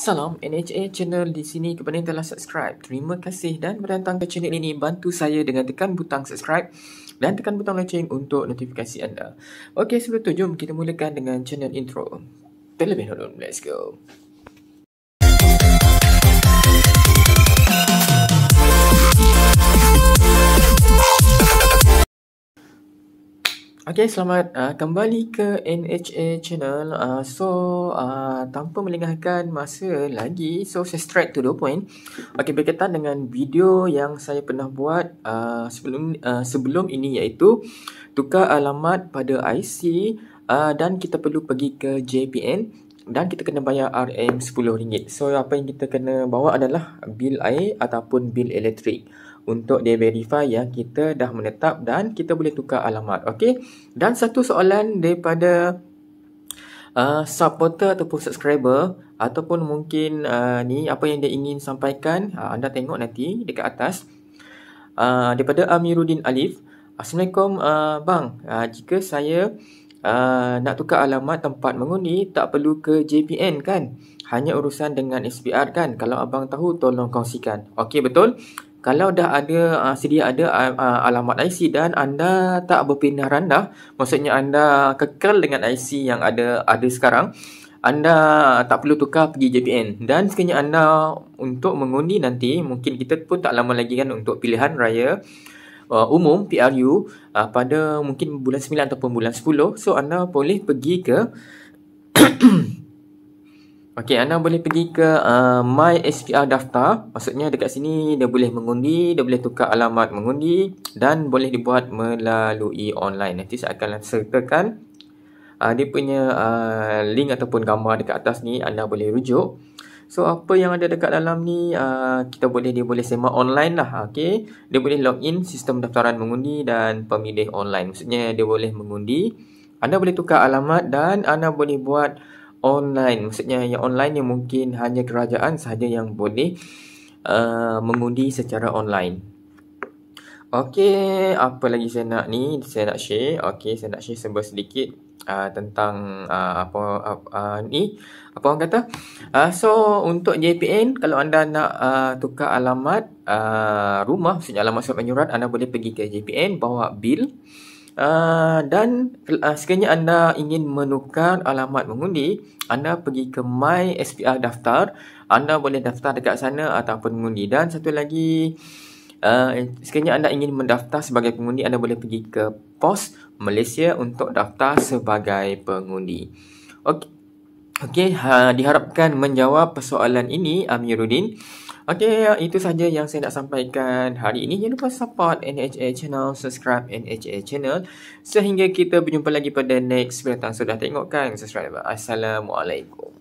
Salam NHA channel di sini kepada yang telah subscribe. Terima kasih dan berdatang ke channel ini. Bantu saya dengan tekan butang subscribe dan tekan butang lonceng untuk notifikasi anda. Okey, sebelum tu jom kita mulakan dengan channel intro. Terlebih dahulu, let's go. Okay, selamat uh, kembali ke NHA channel. Uh, so, uh, tanpa melengahkan masa lagi, so saya straight to the point. Okay, berkaitan dengan video yang saya pernah buat uh, sebelum uh, sebelum ini iaitu tukar alamat pada IC uh, dan kita perlu pergi ke JPN dan kita kena bayar RM10. So, apa yang kita kena bawa adalah bil air ataupun bil elektrik untuk dia verify yang kita dah menetap dan kita boleh tukar alamat. Okey. Dan satu soalan daripada uh, supporter ataupun subscriber ataupun mungkin uh, ni apa yang dia ingin sampaikan, uh, anda tengok nanti dekat atas. Uh, daripada Amiruddin Alif. Assalamualaikum uh, bang. Uh, jika saya uh, nak tukar alamat tempat mengundi tak perlu ke JPN kan? hanya urusan dengan SPR kan kalau abang tahu tolong kongsikan okey betul kalau dah ada uh, sedia ada uh, alamat IC dan anda tak berpindah randah maksudnya anda kekal dengan IC yang ada ada sekarang anda tak perlu tukar pergi JPN dan sekiranya anda untuk mengundi nanti mungkin kita pun tak lama lagi kan untuk pilihan raya uh, umum PRU uh, pada mungkin bulan 9 ataupun bulan 10 so anda boleh pergi ke Okey, anda boleh pergi ke uh, My SPR daftar. Maksudnya dekat sini dia boleh mengundi, dia boleh tukar alamat mengundi dan boleh dibuat melalui online. Nanti saya akan sertakan uh, dia punya uh, link ataupun gambar dekat atas ni anda boleh rujuk. So apa yang ada dekat dalam ni uh, kita boleh dia boleh semak online lah okey. Dia boleh log in sistem daftaran mengundi dan pemilih online. Maksudnya dia boleh mengundi, anda boleh tukar alamat dan anda boleh buat online. Maksudnya yang online yang mungkin hanya kerajaan sahaja yang boleh uh, mengundi secara online. Okey, apa lagi saya nak ni? Saya nak share. Okey, saya nak share sebuah sedikit uh, tentang uh, apa uh, uh, ni. Apa orang kata? Uh, so, untuk JPN, kalau anda nak uh, tukar alamat uh, rumah, maksudnya alamat surat penyurat, anda boleh pergi ke JPN, bawa bil. Uh, dan uh, sekiranya anda ingin menukar alamat mengundi, anda pergi ke My SPR daftar. Anda boleh daftar dekat sana ataupun mengundi. Dan satu lagi, uh, sekiranya anda ingin mendaftar sebagai pengundi, anda boleh pergi ke Pos Malaysia untuk daftar sebagai pengundi. Okey. Okey, ha, diharapkan menjawab persoalan ini Amiruddin. Okey, itu saja yang saya nak sampaikan hari ini. Jangan lupa support NHA channel, subscribe NHA channel. Sehingga kita berjumpa lagi pada next. Bila tak sudah tengok kan, subscribe. Assalamualaikum.